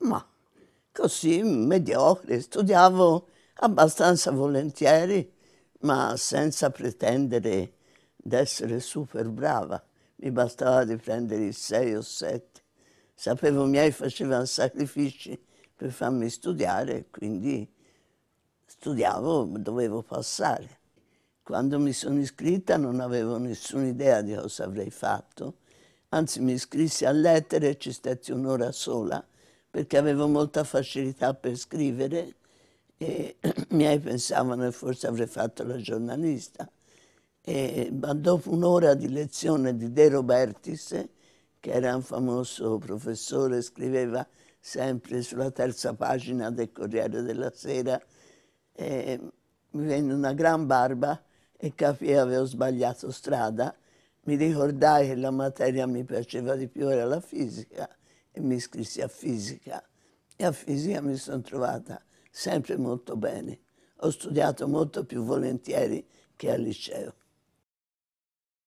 Ma così, mediocre, studiavo abbastanza volentieri, ma senza pretendere di essere super brava. Mi bastava di prendere il 6 o 7. Sapevo i miei facevano sacrifici per farmi studiare, quindi studiavo, dovevo passare. Quando mi sono iscritta non avevo nessuna idea di cosa avrei fatto, anzi mi iscrissi a lettere e ci stetti un'ora sola perché avevo molta facilità per scrivere e i miei pensavano che forse avrei fatto la giornalista. E, ma dopo un'ora di lezione di De Robertis, che era un famoso professore, scriveva sempre sulla terza pagina del Corriere della Sera, e, mi venne una gran barba e capì che avevo sbagliato strada. Mi ricordai che la materia mi piaceva di più era la fisica mi iscrissi a fisica e a fisica mi sono trovata sempre molto bene. Ho studiato molto più volentieri che al liceo.